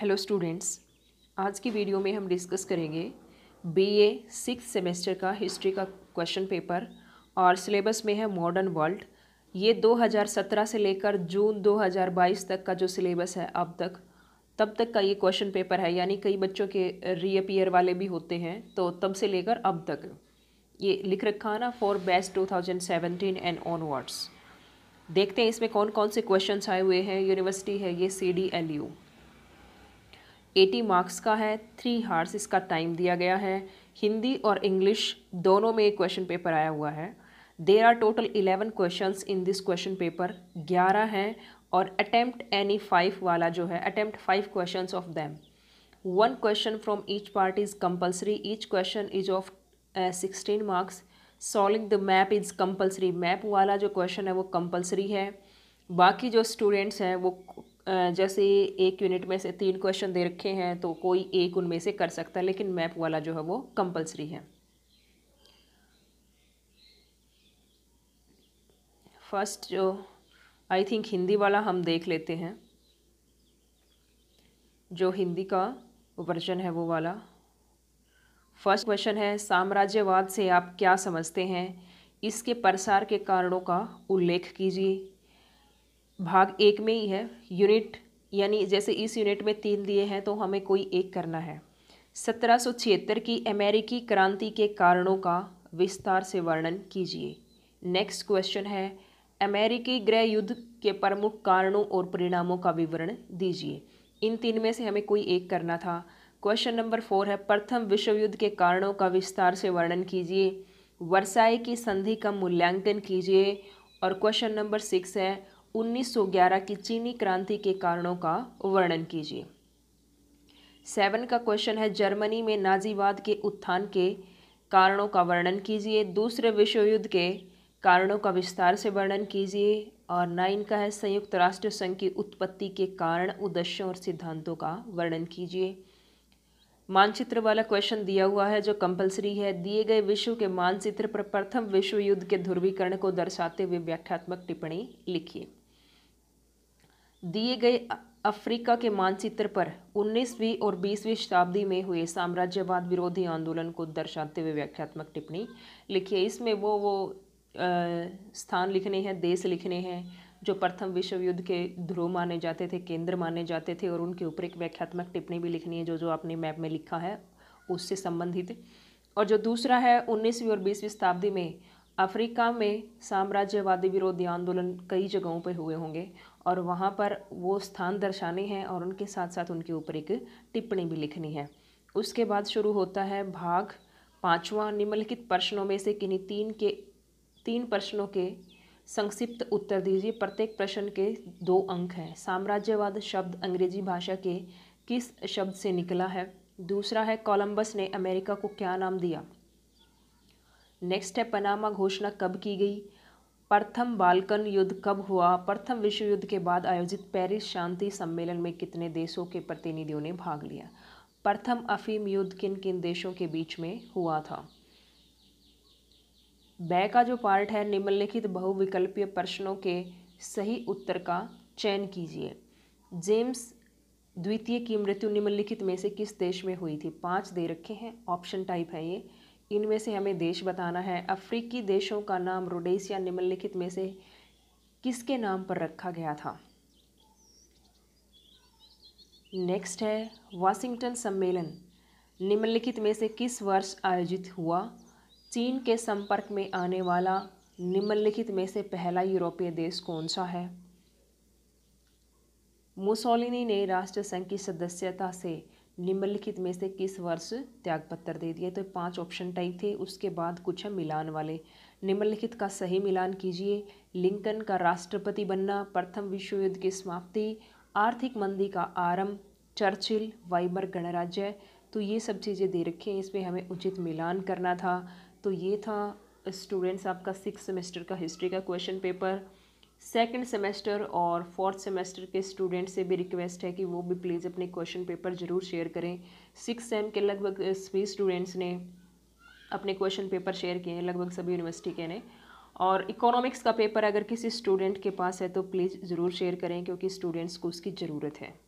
hello students आज की video में हम डिस्कस करेंगे बीए सिक्स सेमेस्टर का हिस्ट्री का क्वेश्चन पेपर और सिलेबस में है मॉडर्न वर्ल्ड ये 2017 से लेकर जून 2022 तक का जो सिलेबस है अब तक तब तक का ये क्वेश्चन पेपर है यानी कई बच्चों के रीअपियर वाले भी होते हैं तो तब से लेकर अब तक ये लिख रखा है ना for best two thousand seventeen and onwards देखते हैं इसमें कौन कौन से क्वेश्चन आए हुए हैं यूनिवर्सिटी है ये C D L U eighty marks का है थ्री हार्स इसका टाइम दिया गया है हिंदी और इंग्लिश दोनों में एक क्वेश्चन पेपर आया हुआ है there are total eleven question in this question paper ग्यारह हैं और अटैम्प्ट एनी फाइव वाला जो है attempt five question of them one question from each part is compulsory each question is of sixteen marks solving the map is compulsory map वाला जो question है वो कंपल्सरी है बाकी जो स्टूडेंट्स हैं वो जैसे एक यूनिट में से तीन क्वेश्चन दे रखे हैं तो कोई एक उनमें से कर सकता है लेकिन मैप वाला जो है वो कंपलसरी है फर्स्ट जो आई थिंक हिंदी वाला हम देख लेते हैं जो हिंदी का वर्जन है वो वाला फर्स्ट क्वेश्चन है साम्राज्यवाद से आप क्या समझते हैं इसके प्रसार के कारणों का उल्लेख कीजिए भाग एक में ही है यूनिट यानी जैसे इस यूनिट में तीन दिए हैं तो हमें कोई एक करना है सत्रह की अमेरिकी क्रांति के कारणों का विस्तार से वर्णन कीजिए नेक्स्ट क्वेश्चन है अमेरिकी गृह युद्ध के प्रमुख कारणों और परिणामों का विवरण दीजिए इन तीन में से हमें कोई एक करना था क्वेश्चन नंबर फोर है प्रथम विश्व युद्ध के कारणों का विस्तार से वर्णन कीजिए वर्षाई की संधि का मूल्यांकन कीजिए और क्वेश्चन नंबर सिक्स है 1911 की चीनी क्रांति के कारणों का वर्णन कीजिए सेवन का क्वेश्चन है जर्मनी में नाजीवाद के उत्थान के कारणों का वर्णन कीजिए दूसरे विश्व युद्ध के कारणों का विस्तार से वर्णन कीजिए और नाइन का है संयुक्त राष्ट्र संघ की उत्पत्ति के कारण उद्देश्यों और सिद्धांतों का वर्णन कीजिए मानचित्र वाला क्वेश्चन दिया हुआ है जो कंपलसरी है दिए गए विश्व के मानचित्र पर प्रथम विश्व युद्ध के ध्रुवीकरण को दर्शाते हुए व्याख्यात्मक टिप्पणी लिखिए दिए गए अफ्रीका के मानचित्र पर 19वीं और 20वीं शताब्दी में हुए साम्राज्यवाद विरोधी आंदोलन को दर्शाते हुए व्याख्यात्मक टिप्पणी लिखिए इसमें वो वो स्थान लिखने हैं देश लिखने हैं जो प्रथम विश्व युद्ध के ध्रुव माने जाते थे केंद्र माने जाते थे और उनके ऊपर एक व्याख्यात्मक टिप्पणी भी लिखनी है जो जो आपने मैप में लिखा है उससे संबंधित और जो दूसरा है उन्नीसवीं और बीसवीं शताब्दी में अफ्रीका में साम्राज्यवादी विरोधी आंदोलन कई जगहों पर हुए होंगे और वहाँ पर वो स्थान दर्शाने हैं और उनके साथ साथ उनके ऊपर एक टिप्पणी भी लिखनी है उसके बाद शुरू होता है भाग पाँचवा निम्नलिखित प्रश्नों में से किन्हीं तीन के तीन प्रश्नों के संक्षिप्त उत्तर दीजिए प्रत्येक प्रश्न के दो अंक हैं साम्राज्यवाद शब्द अंग्रेजी भाषा के किस शब्द से निकला है दूसरा है कोलंबस ने अमेरिका को क्या नाम दिया नेक्स्ट है पनामा घोषणा कब की गई प्रथम बालकन युद्ध कब हुआ प्रथम विश्व युद्ध के बाद आयोजित पेरिस शांति सम्मेलन में कितने देशों के प्रतिनिधियों ने भाग लिया प्रथम अफीम युद्ध किन किन देशों के बीच में हुआ था बै का जो पार्ट है निम्नलिखित बहुविकल्पीय प्रश्नों के सही उत्तर का चयन कीजिए जेम्स द्वितीय की मृत्यु निम्नलिखित में से किस देश में हुई थी पांच दे रखे हैं ऑप्शन टाइप है ये इनमें से हमें देश बताना है अफ्रीकी देशों का नाम रोडेशिया निम्नलिखित में से किसके नाम पर रखा गया था नेक्स्ट है वाशिंगटन सम्मेलन निम्नलिखित में से किस वर्ष आयोजित हुआ चीन के संपर्क में आने वाला निम्नलिखित में से पहला यूरोपीय देश कौन सा है मुसोलिनी ने राष्ट्र संघ की सदस्यता से निम्नलिखित में से किस वर्ष त्यागपत्र दे दिया तो पांच ऑप्शन टाइप थे उसके बाद कुछ है मिलान वाले निम्नलिखित का सही मिलान कीजिए लिंकन का राष्ट्रपति बनना प्रथम विश्व युद्ध की समाप्ति आर्थिक मंदी का आरंभ चर्चिल वाइबर गणराज्य तो ये सब चीज़ें दे रखी हैं इसमें हमें उचित मिलान करना था तो ये था स्टूडेंट्स आपका सिक्स सेमेस्टर का हिस्ट्री का क्वेश्चन पेपर सेकेंड सेमेस्टर और फोर्थ सेमेस्टर के स्टूडेंट से भी रिक्वेस्ट है कि वो भी प्लीज़ अपने क्वेश्चन पेपर ज़रूर शेयर करें सिक्स सेम के लगभग सभी स्टूडेंट्स ने अपने क्वेश्चन पेपर शेयर किए हैं लगभग सभी यूनिवर्सिटी के ने और इकोनॉमिक्स का पेपर अगर किसी स्टूडेंट के पास है तो प्लीज़ ज़रूर शेयर करें क्योंकि स्टूडेंट्स को उसकी ज़रूरत है